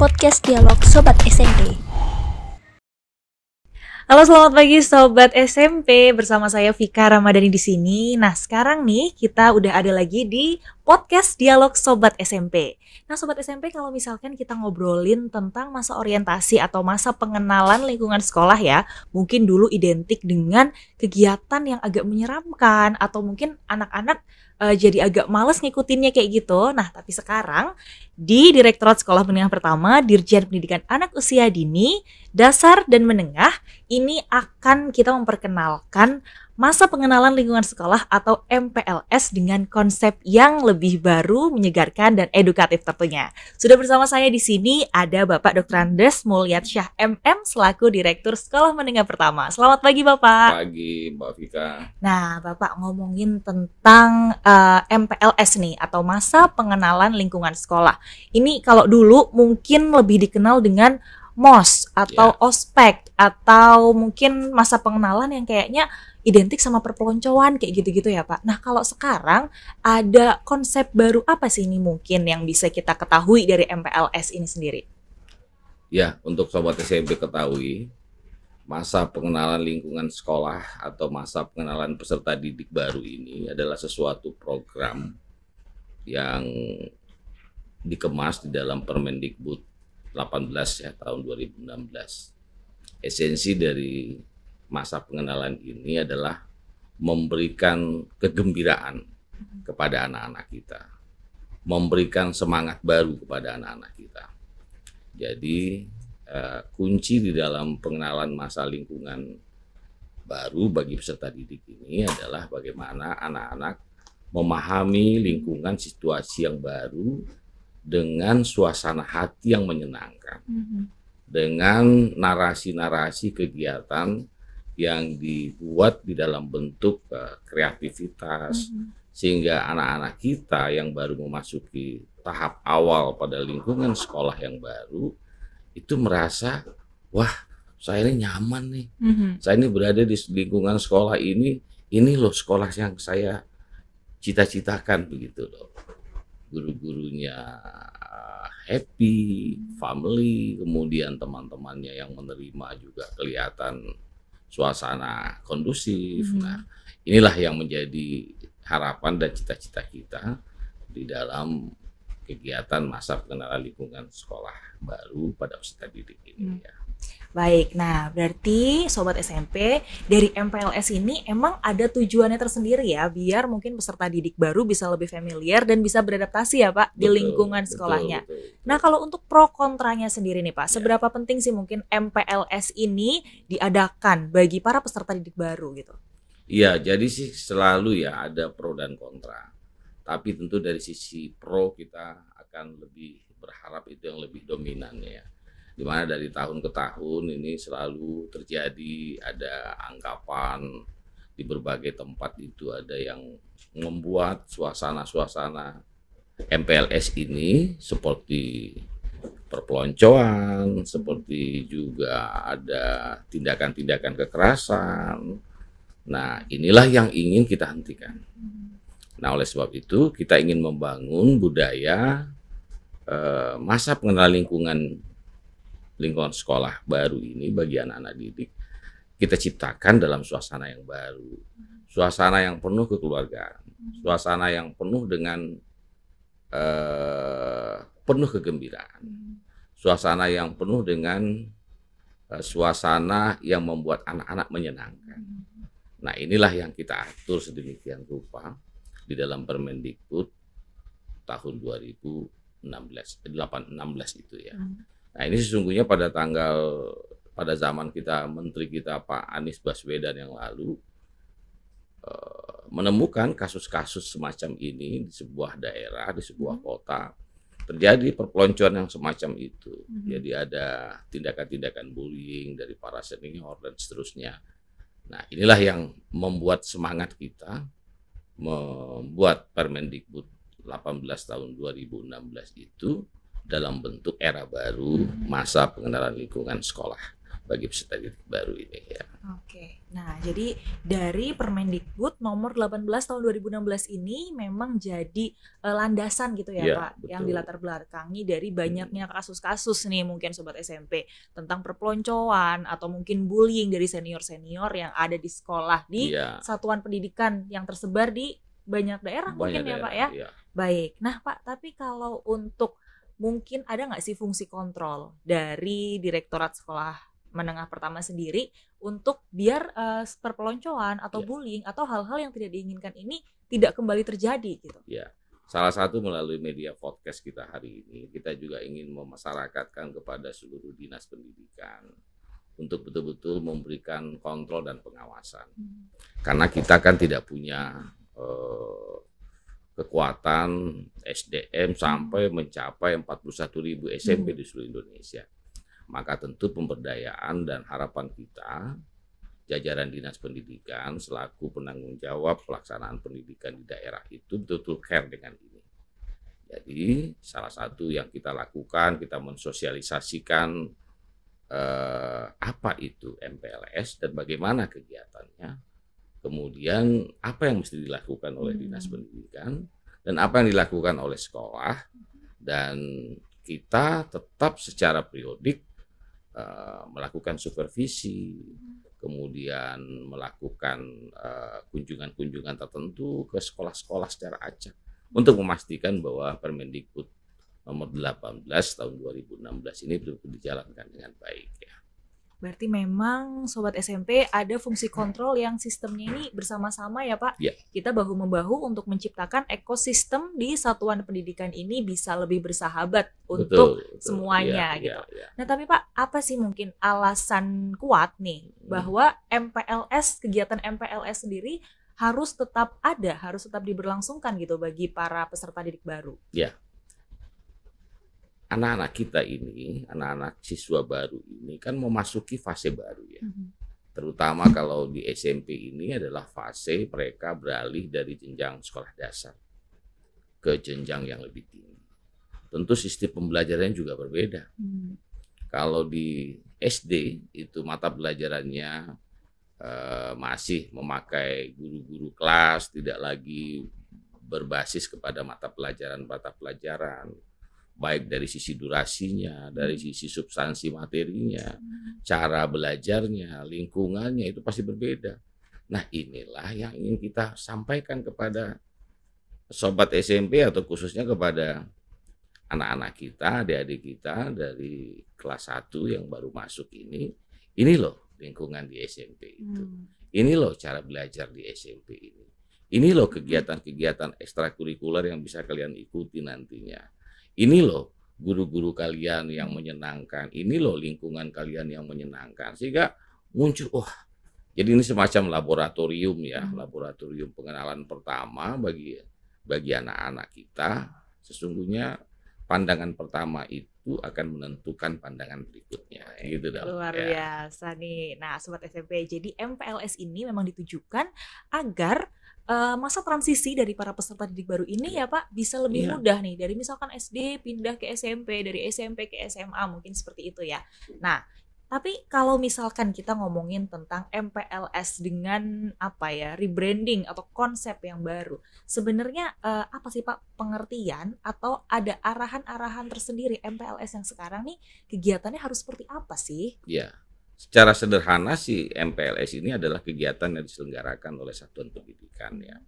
podcast dialog Sobat SMP. Halo selamat pagi Sobat SMP, bersama saya Vika Ramadhani di sini. Nah sekarang nih kita udah ada lagi di podcast dialog Sobat SMP. Nah Sobat SMP kalau misalkan kita ngobrolin tentang masa orientasi atau masa pengenalan lingkungan sekolah ya, mungkin dulu identik dengan kegiatan yang agak menyeramkan atau mungkin anak-anak uh, jadi agak males ngikutinnya kayak gitu. Nah, tapi sekarang di Direktorat Sekolah Menengah Pertama, Dirjen Pendidikan Anak Usia Dini, Dasar dan Menengah, ini akan akan kita memperkenalkan masa pengenalan lingkungan sekolah atau MPLS dengan konsep yang lebih baru, menyegarkan dan edukatif tentunya. Sudah bersama saya di sini ada Bapak Dr. Andes Mulyat Syah MM selaku Direktur Sekolah Menengah Pertama. Selamat pagi Bapak. Pagi Mbak Vika. Nah Bapak ngomongin tentang uh, eh, MPLS nih atau masa pengenalan lingkungan sekolah. Ini kalau dulu mungkin lebih dikenal dengan MOS atau yeah. ospek atau mungkin masa pengenalan yang kayaknya identik sama perpeloncoan kayak gitu-gitu ya Pak. Nah kalau sekarang ada konsep baru apa sih ini mungkin yang bisa kita ketahui dari MPLS ini sendiri? Ya untuk Sobat SMP ketahui masa pengenalan lingkungan sekolah atau masa pengenalan peserta didik baru ini adalah sesuatu program yang dikemas di dalam Permendikbud ya tahun 2016. Esensi dari masa pengenalan ini adalah memberikan kegembiraan kepada anak-anak kita, memberikan semangat baru kepada anak-anak kita. Jadi eh, kunci di dalam pengenalan masa lingkungan baru bagi peserta didik ini adalah bagaimana anak-anak memahami lingkungan situasi yang baru dengan suasana hati yang menyenangkan, mm-hmm. dengan narasi-narasi kegiatan yang dibuat di dalam bentuk uh, kreativitas, mm-hmm. sehingga anak-anak kita yang baru memasuki tahap awal pada lingkungan sekolah yang baru itu merasa wah saya ini nyaman nih, mm-hmm. saya ini berada di lingkungan sekolah ini, ini loh sekolah yang saya cita-citakan begitu loh guru-gurunya eh, happy, family, kemudian teman-temannya yang menerima juga kelihatan suasana kondusif. Hmm. Nah, inilah yang menjadi harapan dan cita-cita kita di dalam kegiatan masa pengenalan lingkungan sekolah baru pada peserta didik ini hmm. ya. Baik, nah berarti sobat SMP dari MPLS ini emang ada tujuannya tersendiri ya, biar mungkin peserta didik baru bisa lebih familiar dan bisa beradaptasi ya Pak betul, di lingkungan sekolahnya. Betul, betul. Nah kalau untuk pro kontranya sendiri nih Pak, ya. seberapa penting sih mungkin MPLS ini diadakan bagi para peserta didik baru gitu? Iya, jadi sih selalu ya ada pro dan kontra. Tapi tentu dari sisi pro kita akan lebih berharap itu yang lebih dominan ya dimana dari tahun ke tahun ini selalu terjadi ada anggapan di berbagai tempat itu ada yang membuat suasana-suasana MPLS ini seperti perpeloncoan, seperti juga ada tindakan-tindakan kekerasan. Nah, inilah yang ingin kita hentikan. Nah, oleh sebab itu kita ingin membangun budaya eh, masa pengenalan lingkungan lingkungan sekolah baru ini bagi anak-anak didik kita ciptakan dalam suasana yang baru, suasana yang penuh kekeluargaan, suasana yang penuh dengan eh, penuh kegembiraan, suasana yang penuh dengan eh, suasana yang membuat anak-anak menyenangkan. Nah inilah yang kita atur sedemikian rupa di dalam Permendikbud tahun 2016 16 eh, itu ya. Hmm. Nah ini sesungguhnya pada tanggal pada zaman kita menteri kita Pak Anies Baswedan yang lalu eh, menemukan kasus-kasus semacam ini di sebuah daerah di sebuah hmm. kota terjadi perpeloncoan yang semacam itu. Hmm. Jadi ada tindakan-tindakan bullying dari para senior dan seterusnya. Nah inilah yang membuat semangat kita membuat Permendikbud 18 tahun 2016 itu dalam bentuk era baru masa pengenalan lingkungan sekolah bagi peserta didik baru ini ya. Oke. Nah, jadi dari Permendikbud nomor 18 tahun 2016 ini memang jadi uh, landasan gitu ya, ya Pak, betul. yang dilatar belakangi dari banyaknya hmm. kasus-kasus nih mungkin sobat SMP tentang perpeloncoan atau mungkin bullying dari senior-senior yang ada di sekolah di ya. satuan pendidikan yang tersebar di banyak daerah banyak mungkin ya, daerah, ya Pak ya. ya. Baik. Nah, Pak, tapi kalau untuk mungkin ada nggak sih fungsi kontrol dari direktorat sekolah menengah pertama sendiri untuk biar uh, perpeloncoan atau yeah. bullying atau hal-hal yang tidak diinginkan ini tidak kembali terjadi gitu. Ya. Yeah. Salah satu melalui media podcast kita hari ini, kita juga ingin memasyarakatkan kepada seluruh dinas pendidikan untuk betul-betul memberikan kontrol dan pengawasan. Hmm. Karena kita kan tidak punya uh, kekuatan SDM sampai mencapai 41.000 SMP hmm. di seluruh Indonesia. Maka tentu pemberdayaan dan harapan kita jajaran dinas pendidikan selaku penanggung jawab pelaksanaan pendidikan di daerah itu betul-betul care dengan ini. Jadi salah satu yang kita lakukan kita mensosialisasikan eh, apa itu MPLS dan bagaimana kegiatannya Kemudian apa yang mesti dilakukan oleh hmm. dinas pendidikan dan apa yang dilakukan oleh sekolah dan kita tetap secara periodik uh, melakukan supervisi, kemudian melakukan eh, kunjungan-kunjungan uh, tertentu ke sekolah-sekolah secara acak untuk memastikan bahwa Permendikbud nomor 18 tahun 2016 ini betul-betul dijalankan dengan baik ya. Berarti memang sobat SMP ada fungsi kontrol yang sistemnya ini bersama-sama ya Pak. Ya. Kita bahu membahu untuk menciptakan ekosistem di satuan pendidikan ini bisa lebih bersahabat betul, untuk betul. Iya, semuanya ya, gitu. Ya, ya. Nah tapi Pak apa sih mungkin alasan kuat nih hmm. bahwa MPLS kegiatan MPLS sendiri harus tetap ada, harus tetap diberlangsungkan gitu bagi para peserta didik baru. Ya, anak-anak kita ini, anak-anak siswa baru ini kan memasuki fase baru ya. Mm -hmm. Terutama kalau di SMP ini adalah fase mereka beralih dari jenjang sekolah dasar ke jenjang yang lebih tinggi. Tentu sistem pembelajarannya juga berbeda. Mm -hmm. Kalau di SD itu mata pelajarannya eh, masih memakai guru-guru kelas, tidak lagi berbasis kepada mata pelajaran-mata pelajaran. -mata pelajaran baik dari sisi durasinya, dari hmm. sisi substansi materinya, hmm. cara belajarnya, lingkungannya itu pasti berbeda. Nah, inilah yang ingin kita sampaikan kepada sobat SMP atau khususnya kepada anak-anak kita, adik-adik kita dari kelas 1 yang baru masuk ini, ini loh lingkungan di SMP itu. Hmm. Ini loh cara belajar di SMP ini. Ini loh kegiatan-kegiatan ekstrakurikuler yang bisa kalian ikuti nantinya ini loh guru-guru kalian yang menyenangkan, ini loh lingkungan kalian yang menyenangkan. Sehingga muncul, wah, oh, jadi ini semacam laboratorium ya, hmm. laboratorium pengenalan pertama bagi bagi anak-anak kita. Sesungguhnya pandangan pertama itu akan menentukan pandangan berikutnya gitu dong. Luar ya. biasa nih. Nah, sobat SMP, jadi MPLS ini memang ditujukan agar Eh, masa transisi dari para peserta didik baru ini iya. ya Pak bisa lebih yeah. mudah nih dari misalkan SD pindah ke SMP dari SMP ke SMA mungkin seperti itu ya. Nah tapi kalau misalkan kita ngomongin tentang MPLS dengan apa ya rebranding atau konsep yang baru, sebenarnya uh, apa sih Pak pengertian atau ada arahan-arahan tersendiri MPLS yang sekarang nih kegiatannya harus seperti apa sih? Ya, secara sederhana si MPLS ini adalah kegiatan yang diselenggarakan oleh satuan pendidikan ya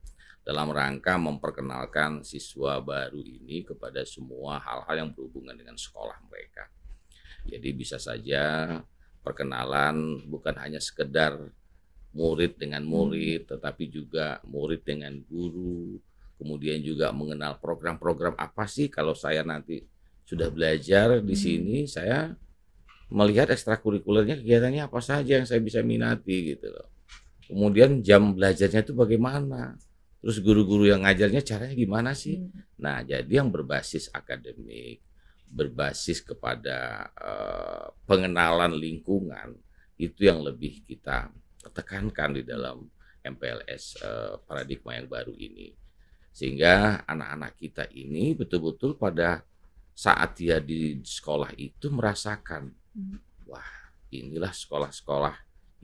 dalam rangka memperkenalkan siswa baru ini kepada semua hal-hal yang berhubungan dengan sekolah mereka. Jadi bisa saja perkenalan bukan hanya sekedar murid dengan murid hmm. tetapi juga murid dengan guru, kemudian juga mengenal program-program apa sih kalau saya nanti sudah hmm. belajar di hmm. sini saya melihat ekstrakurikulernya kegiatannya apa saja yang saya bisa minati gitu loh. Kemudian jam belajarnya itu bagaimana? Terus guru-guru yang ngajarnya caranya gimana sih? Hmm. Nah, jadi yang berbasis akademik, berbasis kepada uh, pengenalan lingkungan itu yang lebih kita tekankan di dalam MPLS uh, eh, paradigma yang baru ini. Sehingga anak-anak kita ini betul-betul pada saat dia di sekolah itu merasakan Wah, inilah sekolah-sekolah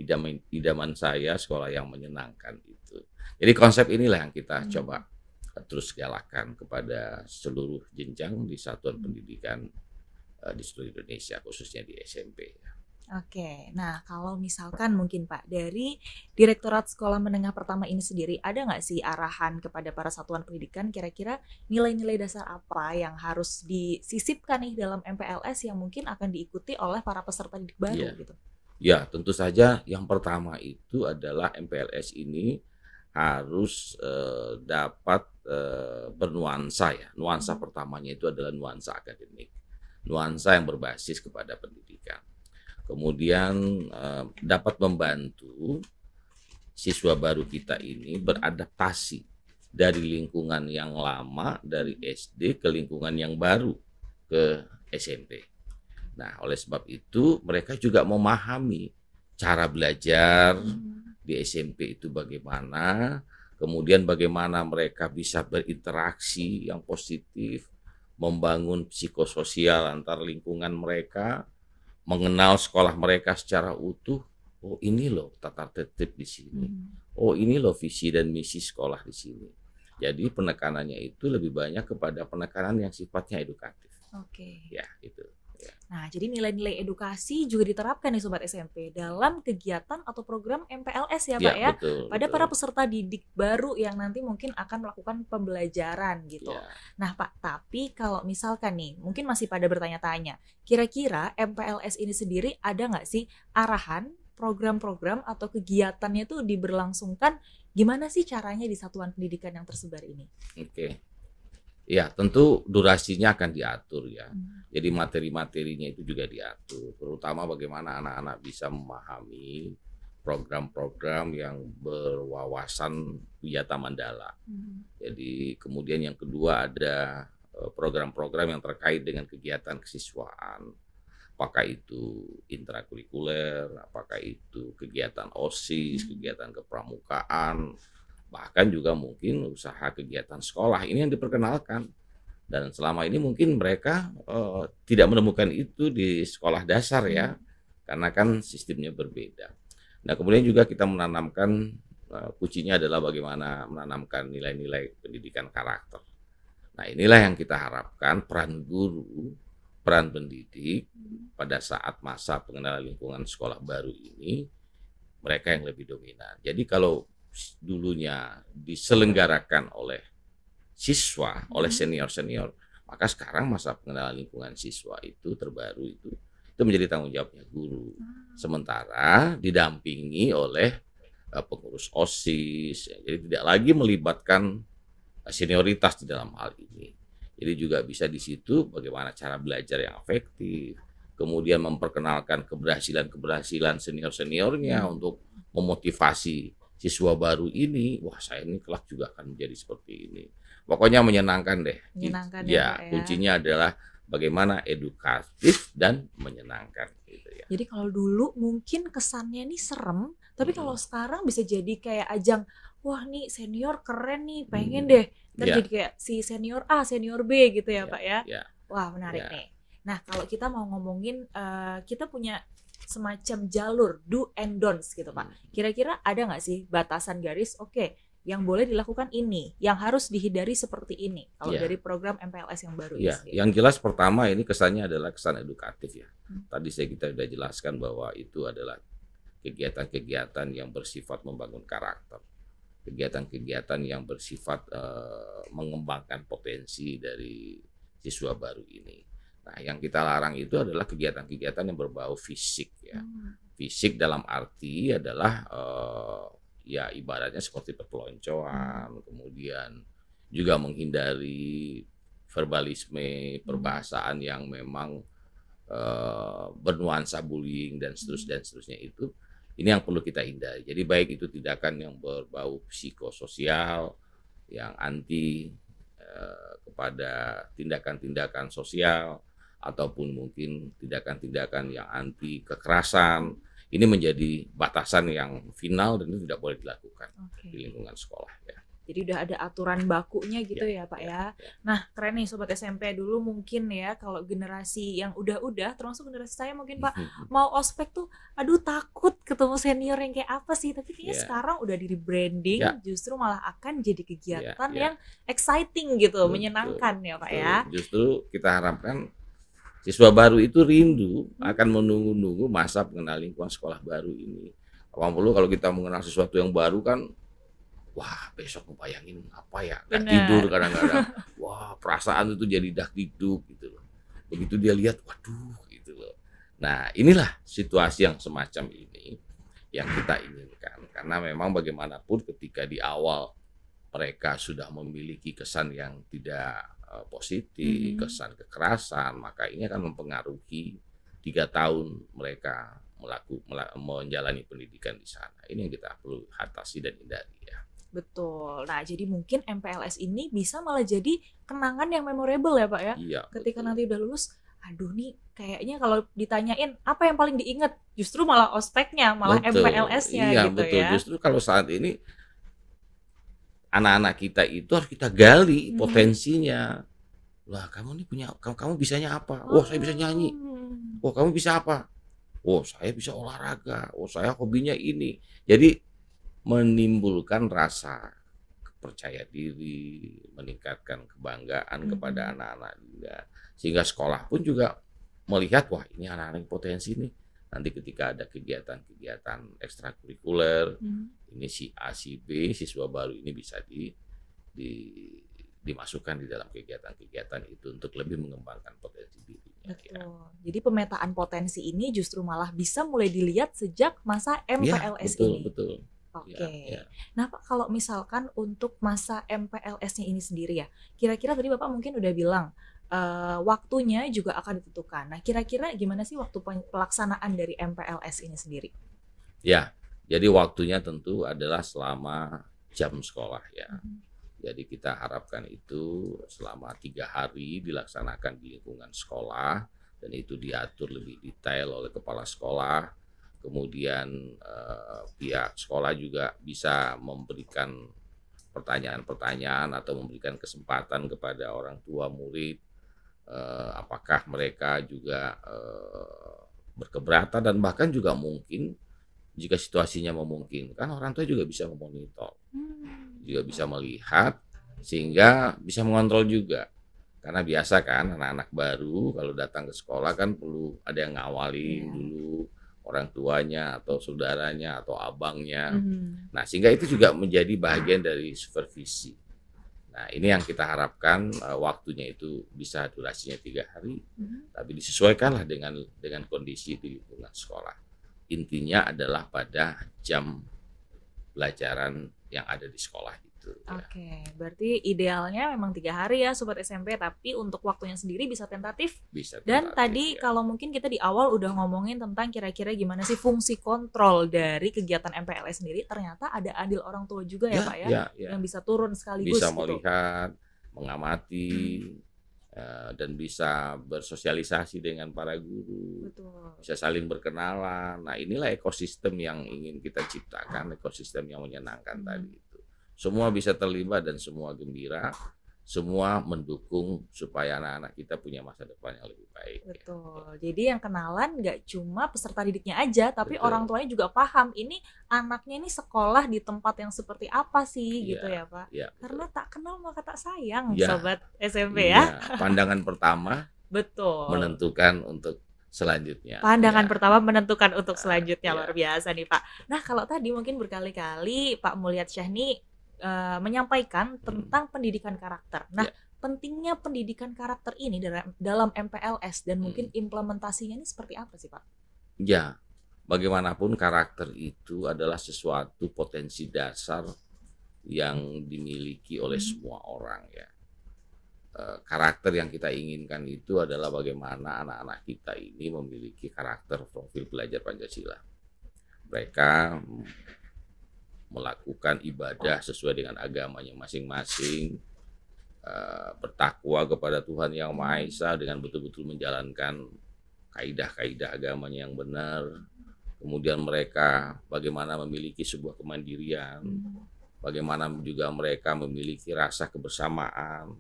idaman, idaman saya, sekolah yang menyenangkan itu. Jadi konsep inilah yang kita hmm. coba eh, terus galakan kepada seluruh jenjang di satuan hmm. pendidikan eh, di seluruh Indonesia, khususnya di SMP. Oke, nah kalau misalkan mungkin Pak dari Direktorat Sekolah Menengah Pertama ini sendiri ada nggak sih arahan kepada para satuan pendidikan kira-kira nilai-nilai dasar apa yang harus disisipkan nih dalam MPLS yang mungkin akan diikuti oleh para peserta didik baru ya. gitu? Ya, tentu saja yang pertama itu adalah MPLS ini harus uh, dapat uh, bernuansa ya. Nuansa hmm. pertamanya itu adalah nuansa akademik, nuansa yang berbasis kepada pendidikan kemudian eh, dapat membantu siswa baru kita ini beradaptasi dari lingkungan yang lama dari SD ke lingkungan yang baru ke SMP. Nah, oleh sebab itu mereka juga memahami cara belajar hmm. di SMP itu bagaimana, kemudian bagaimana mereka bisa berinteraksi yang positif, membangun psikososial antar lingkungan mereka, mengenal sekolah mereka secara utuh. Oh ini loh tata tertib di sini. Hmm. Oh ini loh visi dan misi sekolah di sini. Jadi penekanannya itu lebih banyak kepada penekanan yang sifatnya edukatif. Oke. Okay. Ya itu. Iya. Nah, jadi nilai-nilai edukasi juga diterapkan nih Sobat SMP dalam kegiatan atau program MPLS ya iya, Pak ya, ya betul, pada betul. para peserta didik baru yang nanti mungkin akan melakukan pembelajaran gitu. Ya. Nah Pak, tapi kalau misalkan nih mungkin masih pada bertanya-tanya, kira-kira MPLS ini sendiri ada nggak sih arahan program-program atau kegiatannya itu diberlangsungkan gimana sih caranya di satuan pendidikan yang tersebar ini? Oke, okay. Ya, tentu durasinya akan diatur ya. Hmm. Jadi materi-materinya itu juga diatur, terutama bagaimana anak-anak bisa memahami program-program yang berwawasan wiyata mandala. Hmm. Jadi kemudian yang kedua ada e, program-program yang terkait dengan kegiatan kesiswaan. Apakah itu intrakurikuler, apakah itu kegiatan OSIS, hmm. kegiatan kepramukaan, bahkan juga mungkin usaha kegiatan sekolah ini yang diperkenalkan dan selama ini mungkin mereka uh, tidak menemukan itu di sekolah dasar ya hmm. karena kan sistemnya berbeda. Nah kemudian juga kita menanamkan uh, kuncinya adalah bagaimana menanamkan nilai-nilai pendidikan karakter. Nah inilah yang kita harapkan peran guru, peran pendidik pada saat masa pengenalan lingkungan sekolah baru ini mereka yang lebih dominan. Jadi kalau dulunya diselenggarakan oleh siswa, hmm. oleh senior-senior, maka sekarang masa pengenalan lingkungan siswa itu terbaru itu itu menjadi tanggung jawabnya guru. Ah. Sementara didampingi oleh eh, pengurus OSIS. Ya, jadi tidak lagi melibatkan eh, senioritas di dalam hal ini. Jadi juga bisa di situ bagaimana cara belajar yang efektif, kemudian memperkenalkan keberhasilan-keberhasilan senior-seniornya hmm. untuk memotivasi siswa baru ini, wah saya ini kelak juga akan menjadi seperti ini. Pokoknya menyenangkan deh. Menyenangkan iya, ya, ya, kuncinya adalah bagaimana edukatif dan menyenangkan gitu ya. Jadi kalau dulu mungkin kesannya ini serem, tapi hmm. kalau sekarang bisa jadi kayak ajang, wah nih senior keren nih, pengen hmm. deh. Terjadi ya. jadi kayak si senior A, senior B gitu ya, ya Pak ya. ya. Wah, menarik ya. nih. Nah, kalau kita mau ngomongin uh, kita punya semacam jalur do and don'ts gitu Pak. Hmm. Kira-kira ada nggak sih batasan garis? Oke, okay, yang boleh dilakukan ini, yang harus dihindari seperti ini. Kalau yeah. dari program MPLS yang baru yeah. ini. Iya, yang jelas pertama ini kesannya adalah kesan edukatif ya. Hmm. Tadi saya kita sudah jelaskan bahwa itu adalah kegiatan-kegiatan yang bersifat membangun karakter, kegiatan-kegiatan yang bersifat uh, mengembangkan potensi dari siswa baru ini. Nah, yang kita larang itu adalah kegiatan-kegiatan yang berbau fisik ya. Hmm. Fisik dalam arti adalah uh, ya ibaratnya seperti perpeloncoan, hmm. kemudian juga menghindari verbalisme, hmm. perbahasaan yang memang uh, bernuansa bullying dan seterusnya hmm. dan seterusnya itu ini yang perlu kita hindari. Jadi baik itu tindakan yang berbau psikososial, yang anti uh, kepada tindakan-tindakan sosial, ataupun mungkin tindakan-tindakan yang anti kekerasan ini menjadi batasan yang final dan itu tidak boleh dilakukan okay. di lingkungan sekolah ya. Jadi udah ada aturan bakunya gitu ya, ya Pak ya. ya. ya. Nah keren nih Sobat SMP dulu mungkin ya kalau generasi yang udah-udah termasuk generasi saya mungkin Pak mau ospek tuh aduh takut ketemu senior yang kayak apa sih tapi kayaknya ya. sekarang udah di rebranding ya. justru malah akan jadi ya, kegiatan ya, ya. yang exciting gitu Betul. menyenangkan ya Pak Betul. ya. Justru kita harapkan Siswa baru itu rindu akan menunggu-nunggu masa mengenal lingkungan sekolah baru ini. Kapan perlu kalau kita mengenal sesuatu yang baru kan, wah besok bayangin apa ya, nggak tidur kadang-kadang. wah perasaan itu jadi dah diduk gitu loh. Begitu dia lihat, waduh gitu loh. Nah inilah situasi yang semacam ini yang kita inginkan. Karena memang bagaimanapun ketika di awal mereka sudah memiliki kesan yang tidak Eh, positif, positif, hmm. kesan kekerasan, maka ini akan mempengaruhi tiga tahun mereka melaku, melaku menjalani pendidikan di sana. Ini yang kita perlu atasi dan hindari ya. Betul. Nah, jadi mungkin MPLS ini bisa malah jadi kenangan yang memorable ya, Pak ya. Iya. Ketika betul. nanti udah lulus, aduh nih kayaknya kalau ditanyain apa yang paling diinget justru malah ospeknya, malah MPLS-nya iya, gitu betul. ya. Justru kalau saat ini anak-anak kita itu harus kita gali hmm. potensinya. Wah kamu ini punya kamu, kamu bisanya apa? Wah, saya bisa nyanyi. Hmm. Wah, kamu bisa apa? Wah, saya bisa olahraga. Wah, saya hobinya ini. Jadi menimbulkan rasa percaya diri, meningkatkan kebanggaan hmm. kepada anak-anak juga. Sehingga sekolah pun juga melihat wah ini anak-anak potensi nih nanti ketika ada kegiatan-kegiatan ekstrakurikuler hmm. ini si A si B siswa baru ini bisa di, di dimasukkan di dalam kegiatan-kegiatan itu untuk lebih mengembangkan potensi dirinya. Ya. Betul. Ya. Jadi pemetaan potensi ini justru malah bisa mulai dilihat sejak masa MPLS ya, betul, ini. Betul. Oke. Ya, ya. Nah Pak, kalau misalkan untuk masa MPLS-nya ini sendiri ya, kira-kira tadi Bapak mungkin udah bilang uh, waktunya juga akan ditentukan. Nah, kira-kira gimana sih waktu pelaksanaan dari MPLS ini sendiri? Ya, jadi waktunya tentu adalah selama jam sekolah ya. Hmm. Jadi kita harapkan itu selama tiga hari dilaksanakan di lingkungan sekolah dan itu diatur lebih detail oleh kepala sekolah. Kemudian eh, pihak sekolah juga bisa memberikan pertanyaan-pertanyaan atau memberikan kesempatan kepada orang tua murid eh, apakah mereka juga eh, berkeberatan dan bahkan juga mungkin jika situasinya memungkinkan orang tua juga bisa memonitor, hmm. juga bisa melihat sehingga bisa mengontrol juga. Karena biasa kan anak-anak baru kalau datang ke sekolah kan perlu ada yang ngawalin iya. dulu orang tuanya atau saudaranya atau abangnya. -hmm. Nah, sehingga itu juga menjadi bagian dari supervisi. Nah ini yang kita harapkan uh, waktunya itu bisa durasinya tiga hari, mm-hmm. tapi disesuaikanlah dengan dengan kondisi di lingkungan sekolah. Intinya adalah pada jam pelajaran yang ada di sekolah gitu. Ya. Oke, okay. berarti idealnya memang tiga hari ya sobat SMP, tapi untuk waktunya sendiri bisa tentatif. Bisa. Tentatif, Dan tadi ya. kalau mungkin kita di awal udah ngomongin tentang kira-kira gimana sih fungsi kontrol dari kegiatan MPLS sendiri, ternyata ada adil orang tua juga ya, ya Pak ya, ya, ya yang bisa turun sekaligus. Bisa gitu. melihat, mengamati. Hmm dan bisa bersosialisasi dengan para guru, Betul. bisa saling berkenalan. Nah inilah ekosistem yang ingin kita ciptakan, ekosistem yang menyenangkan hmm. tadi. Semua bisa terlibat dan semua gembira, semua mendukung supaya anak-anak kita punya masa depan yang lebih baik. Ya. Betul. Ya. Jadi yang kenalan nggak cuma peserta didiknya aja, tapi Betul. orang tuanya juga paham ini anaknya ini sekolah di tempat yang seperti apa sih ya, gitu ya Pak? Ya, Karena tak kenal maka tak sayang, iya. ya, sobat SMP ya. ya. Pandangan pertama. Betul. Menentukan untuk selanjutnya. Pandangan ya. pertama menentukan untuk ah, selanjutnya ya. luar biasa nih Pak. Nah kalau tadi mungkin berkali-kali Pak Mulyat Syahni Eh, menyampaikan hmm. tentang pendidikan karakter. Nah, yeah. pentingnya pendidikan karakter ini dalam MPLS dan mungkin hmm. implementasinya ini seperti apa sih, Pak? Ya, bagaimanapun karakter itu adalah sesuatu potensi dasar yang dimiliki oleh hmm. semua orang ya. Eh, karakter yang kita inginkan itu adalah bagaimana anak-anak kita ini memiliki karakter profil belajar Pancasila. Mereka melakukan ibadah sesuai dengan agamanya masing-masing, eh, bertakwa kepada Tuhan Yang Maha Esa dengan betul-betul menjalankan kaidah-kaidah agamanya yang benar. Kemudian mereka bagaimana memiliki sebuah kemandirian, bagaimana juga mereka memiliki rasa kebersamaan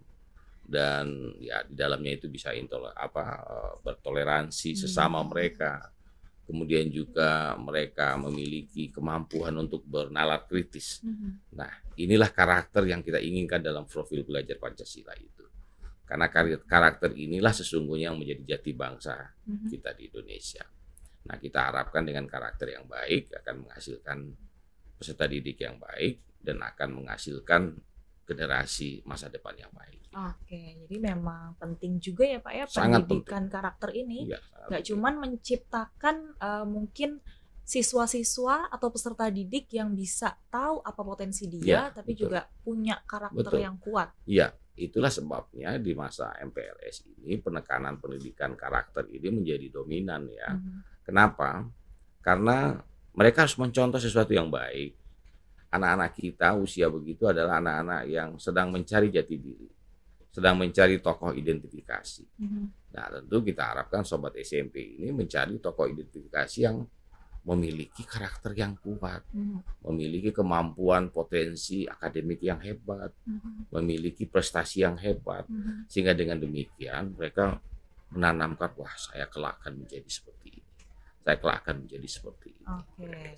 dan ya di dalamnya itu bisa intol apa eh, bertoleransi sesama hmm. mereka kemudian juga mereka memiliki kemampuan untuk bernalar kritis. Mm-hmm. Nah, inilah karakter yang kita inginkan dalam profil belajar Pancasila itu. Karena karakter inilah sesungguhnya yang menjadi jati bangsa mm-hmm. kita di Indonesia. Nah, kita harapkan dengan karakter yang baik akan menghasilkan peserta didik yang baik dan akan menghasilkan generasi masa depan yang baik. Oke, jadi memang penting juga ya Pak ya Sangat pendidikan penting. karakter ini. Ya, Gak cuman menciptakan uh, mungkin siswa-siswa atau peserta didik yang bisa tahu apa potensi dia, ya, tapi betul. juga punya karakter betul. yang kuat. Iya, itulah sebabnya di masa MPLS ini penekanan pendidikan karakter ini menjadi dominan ya. hmm Kenapa? Karena mereka harus mencontoh sesuatu yang baik. Anak-anak kita usia begitu adalah anak-anak yang sedang mencari jati diri sedang mencari tokoh identifikasi. Mm-hmm. Nah, tentu kita harapkan sobat SMP ini mencari tokoh identifikasi yang memiliki karakter yang kuat, mm-hmm. memiliki kemampuan potensi akademik yang hebat, mm-hmm. memiliki prestasi yang hebat, mm-hmm. sehingga dengan demikian mereka menanamkan wah saya kelak akan menjadi seperti ini tekla akan menjadi seperti ini. Okay.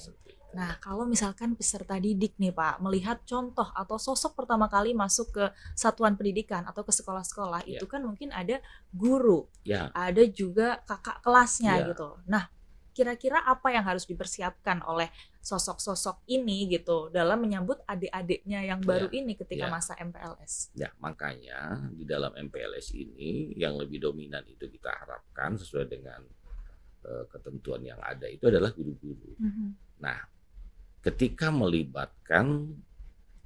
Nah, kalau misalkan peserta didik nih Pak melihat contoh atau sosok pertama kali masuk ke satuan pendidikan atau ke sekolah-sekolah yeah. itu kan mungkin ada guru, yeah. ada juga kakak kelasnya yeah. gitu. Nah, kira-kira apa yang harus dipersiapkan oleh sosok-sosok ini gitu dalam menyambut adik-adiknya yang baru yeah. ini ketika yeah. masa MPLS. Ya, makanya di dalam MPLS ini yang lebih dominan itu kita harapkan sesuai dengan Eh, ketentuan yang ada itu adalah guru-guru. Mm-hmm. Nah, ketika melibatkan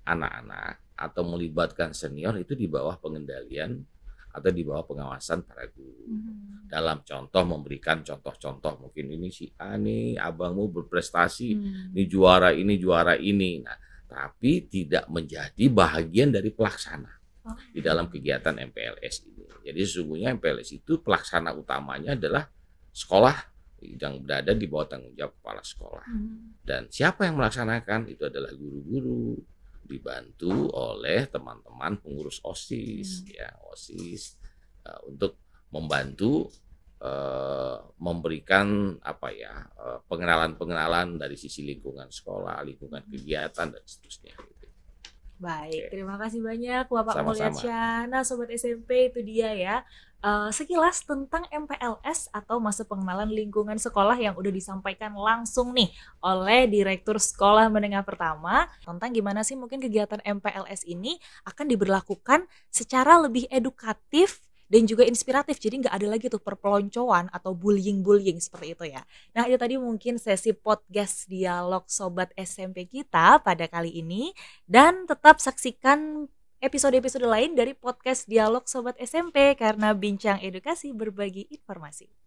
anak-anak atau melibatkan senior itu di bawah pengendalian atau di bawah pengawasan para guru. Mm-hmm. Dalam contoh memberikan contoh-contoh mungkin ini si A nih abangmu berprestasi, mm-hmm. ini juara ini juara ini. Nah, tapi tidak menjadi bagian dari pelaksana oh. di dalam kegiatan MPLS ini. Jadi sesungguhnya MPLS itu pelaksana utamanya adalah sekolah yang berada di bawah tanggung jawab kepala sekolah. Hmm. Dan siapa yang melaksanakan itu adalah guru-guru dibantu oleh teman-teman pengurus OSIS hmm. ya, OSIS uh, untuk membantu uh, memberikan apa ya, uh, pengenalan-pengenalan dari sisi lingkungan sekolah, lingkungan hmm. kegiatan dan seterusnya gitu. Baik, terima kasih banyak Bapak Mulyadsyah. Nah, sobat SMP itu dia ya uh, sekilas tentang MPLS atau masa pengenalan lingkungan sekolah yang udah disampaikan langsung nih oleh Direktur Sekolah Menengah Pertama tentang gimana sih mungkin kegiatan MPLS ini akan diberlakukan secara lebih edukatif dan juga inspiratif jadi nggak ada lagi tuh perpeloncoan atau bullying bullying seperti itu ya nah itu tadi mungkin sesi podcast dialog sobat SMP kita pada kali ini dan tetap saksikan episode-episode lain dari podcast Dialog Sobat SMP karena Bincang Edukasi berbagi informasi.